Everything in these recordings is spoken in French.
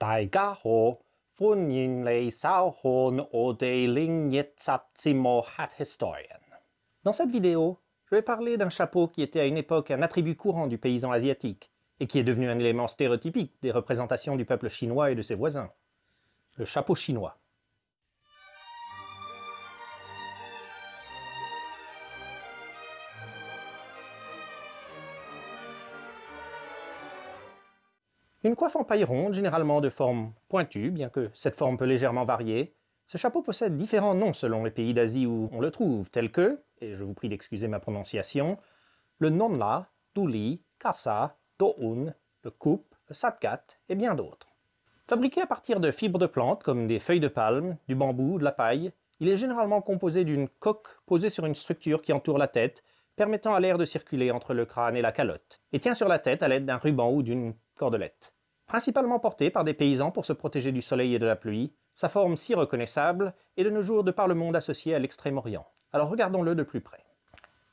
Dans cette vidéo, je vais parler d'un chapeau qui était à une époque un attribut courant du paysan asiatique et qui est devenu un élément stéréotypique des représentations du peuple chinois et de ses voisins. Le chapeau chinois. Une coiffe en paille ronde, généralement de forme pointue, bien que cette forme peut légèrement varier, ce chapeau possède différents noms selon les pays d'Asie où on le trouve, tels que, et je vous prie d'excuser ma prononciation, le nonla, duli, kasa, doun, le coupe, le satkat et bien d'autres. Fabriqué à partir de fibres de plantes comme des feuilles de palme, du bambou, de la paille, il est généralement composé d'une coque posée sur une structure qui entoure la tête, permettant à l'air de circuler entre le crâne et la calotte, et tient sur la tête à l'aide d'un ruban ou d'une Cordelettes. Principalement portée par des paysans pour se protéger du soleil et de la pluie, sa forme si reconnaissable est de nos jours de par le monde associée à l'extrême-orient. Alors regardons-le de plus près.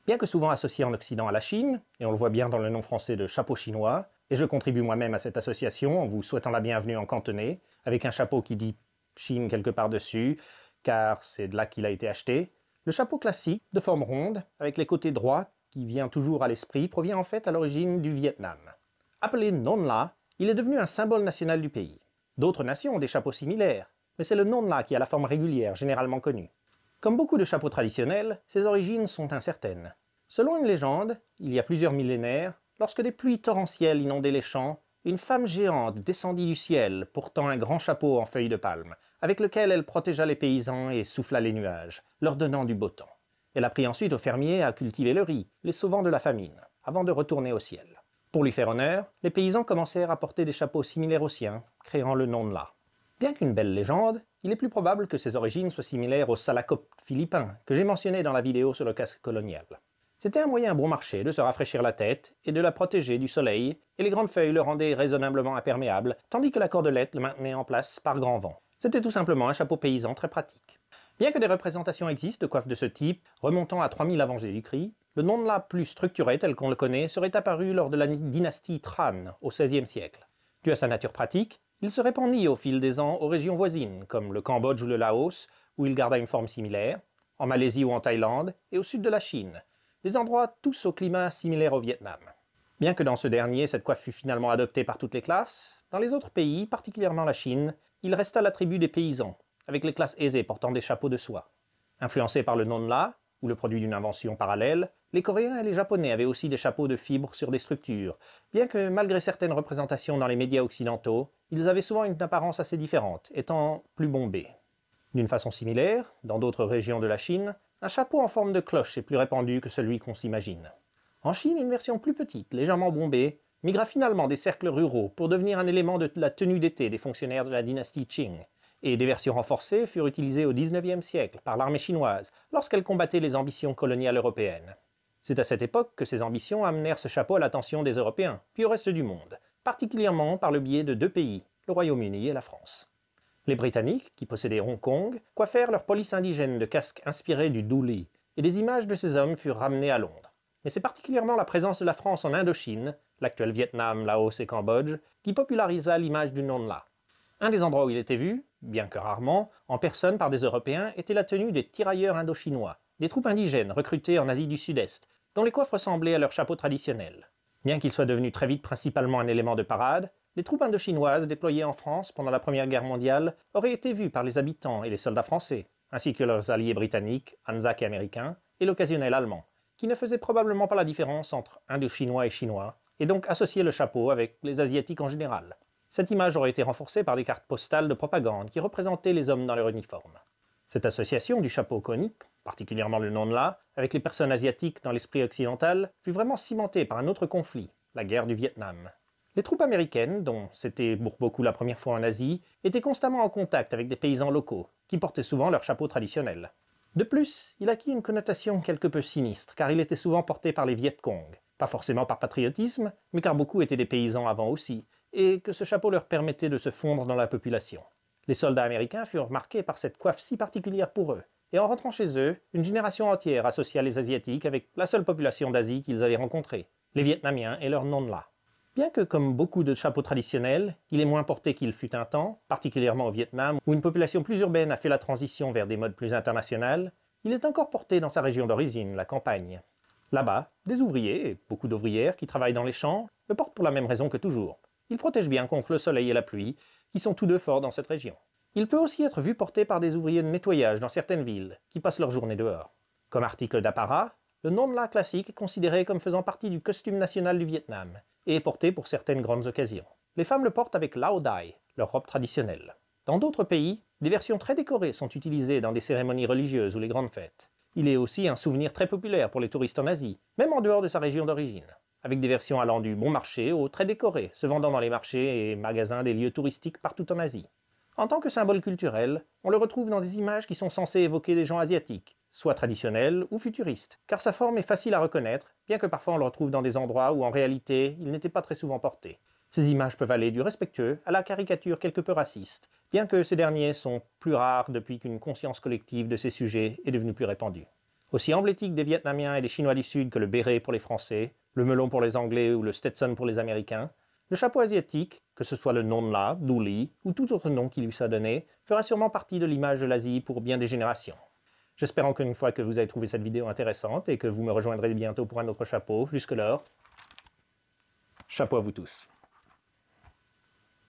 Bien que souvent associé en Occident à la Chine, et on le voit bien dans le nom français de chapeau chinois, et je contribue moi-même à cette association en vous souhaitant la bienvenue en cantonais, avec un chapeau qui dit Chine quelque part dessus, car c'est de là qu'il a été acheté, le chapeau classique, de forme ronde, avec les côtés droits, qui vient toujours à l'esprit, provient en fait à l'origine du Vietnam. Appelé Nonla, il est devenu un symbole national du pays. D'autres nations ont des chapeaux similaires, mais c'est le Nonla qui a la forme régulière, généralement connue. Comme beaucoup de chapeaux traditionnels, ses origines sont incertaines. Selon une légende, il y a plusieurs millénaires, lorsque des pluies torrentielles inondaient les champs, une femme géante descendit du ciel, portant un grand chapeau en feuilles de palme, avec lequel elle protégea les paysans et souffla les nuages, leur donnant du beau temps. Elle apprit ensuite aux fermiers à cultiver le riz, les sauvant de la famine, avant de retourner au ciel. Pour lui faire honneur, les paysans commencèrent à porter des chapeaux similaires aux siens, créant le nom de là. Bien qu'une belle légende, il est plus probable que ses origines soient similaires au salacoptes philippin que j'ai mentionné dans la vidéo sur le casque colonial. C'était un moyen bon marché de se rafraîchir la tête et de la protéger du soleil, et les grandes feuilles le rendaient raisonnablement imperméable, tandis que la cordelette le maintenait en place par grand vent. C'était tout simplement un chapeau paysan très pratique. Bien que des représentations existent de coiffes de ce type, remontant à 3000 avant Jésus-Christ, le nom de la plus structurée tel qu'on le connaît serait apparu lors de la dynastie Tran au XVIe siècle. Dû à sa nature pratique, il se répandit au fil des ans aux régions voisines, comme le Cambodge ou le Laos, où il garda une forme similaire, en Malaisie ou en Thaïlande, et au sud de la Chine, des endroits tous au climat similaire au Vietnam. Bien que dans ce dernier, cette coiffe fut finalement adoptée par toutes les classes, dans les autres pays, particulièrement la Chine, il resta l'attribut des paysans, avec les classes aisées portant des chapeaux de soie. Influencés par le non-la, ou le produit d'une invention parallèle, les Coréens et les Japonais avaient aussi des chapeaux de fibres sur des structures, bien que malgré certaines représentations dans les médias occidentaux, ils avaient souvent une apparence assez différente, étant plus bombés. D'une façon similaire, dans d'autres régions de la Chine, un chapeau en forme de cloche est plus répandu que celui qu'on s'imagine. En Chine, une version plus petite, légèrement bombée, migra finalement des cercles ruraux pour devenir un élément de la tenue d'été des fonctionnaires de la dynastie Qing, et des versions renforcées furent utilisées au XIXe siècle par l'armée chinoise lorsqu'elle combattait les ambitions coloniales européennes. C'est à cette époque que ces ambitions amenèrent ce chapeau à l'attention des Européens, puis au reste du monde, particulièrement par le biais de deux pays, le Royaume-Uni et la France. Les Britanniques, qui possédaient Hong Kong, coiffèrent leur police indigène de casques inspirés du douli, et des images de ces hommes furent ramenées à Londres. Mais c'est particulièrement la présence de la France en Indochine, l'actuel Vietnam, Laos et Cambodge, qui popularisa l'image du non-la. Un des endroits où il était vu, bien que rarement, en personne par des Européens était la tenue des tirailleurs indochinois, des troupes indigènes recrutées en Asie du Sud-Est, dont les coiffes ressemblaient à leurs chapeaux traditionnels. Bien qu'ils soient devenus très vite principalement un élément de parade, les troupes indochinoises déployées en France pendant la Première Guerre mondiale auraient été vues par les habitants et les soldats français, ainsi que leurs alliés britanniques, Anzac et américains, et l'occasionnel allemand, qui ne faisait probablement pas la différence entre indochinois et chinois, et donc associaient le chapeau avec les asiatiques en général. Cette image aurait été renforcée par des cartes postales de propagande qui représentaient les hommes dans leur uniforme. Cette association du chapeau conique, particulièrement le nom de là, avec les personnes asiatiques dans l'esprit occidental, fut vraiment cimentée par un autre conflit, la guerre du Vietnam. Les troupes américaines, dont c'était pour beaucoup la première fois en Asie, étaient constamment en contact avec des paysans locaux, qui portaient souvent leur chapeau traditionnel. De plus, il acquit une connotation quelque peu sinistre, car il était souvent porté par les Viet Cong, pas forcément par patriotisme, mais car beaucoup étaient des paysans avant aussi, et que ce chapeau leur permettait de se fondre dans la population. Les soldats américains furent marqués par cette coiffe si particulière pour eux, et en rentrant chez eux, une génération entière associa les Asiatiques avec la seule population d'Asie qu'ils avaient rencontrée, les Vietnamiens et leurs non-là. Bien que, comme beaucoup de chapeaux traditionnels, il est moins porté qu'il fut un temps, particulièrement au Vietnam, où une population plus urbaine a fait la transition vers des modes plus internationales, il est encore porté dans sa région d'origine, la campagne. Là-bas, des ouvriers, et beaucoup d'ouvrières qui travaillent dans les champs, le portent pour la même raison que toujours, il protège bien contre le soleil et la pluie, qui sont tous deux forts dans cette région. Il peut aussi être vu porté par des ouvriers de nettoyage dans certaines villes, qui passent leur journée dehors. Comme article d'apparat, le nom de la classique est considéré comme faisant partie du costume national du Vietnam, et est porté pour certaines grandes occasions. Les femmes le portent avec lao dai, leur robe traditionnelle. Dans d'autres pays, des versions très décorées sont utilisées dans des cérémonies religieuses ou les grandes fêtes. Il est aussi un souvenir très populaire pour les touristes en Asie, même en dehors de sa région d'origine avec des versions allant du bon marché au très décoré, se vendant dans les marchés et magasins des lieux touristiques partout en Asie. En tant que symbole culturel, on le retrouve dans des images qui sont censées évoquer des gens asiatiques, soit traditionnels ou futuristes, car sa forme est facile à reconnaître, bien que parfois on le retrouve dans des endroits où en réalité il n'était pas très souvent porté. Ces images peuvent aller du respectueux à la caricature quelque peu raciste, bien que ces derniers sont plus rares depuis qu'une conscience collective de ces sujets est devenue plus répandue. Aussi emblétique des Vietnamiens et des Chinois du Sud que le béret pour les Français, le melon pour les Anglais ou le Stetson pour les Américains, le chapeau asiatique, que ce soit le la, Douli ou tout autre nom qui lui soit donné, fera sûrement partie de l'image de l'Asie pour bien des générations. J'espère encore une fois que vous avez trouvé cette vidéo intéressante et que vous me rejoindrez bientôt pour un autre chapeau. Jusque-là, chapeau à vous tous.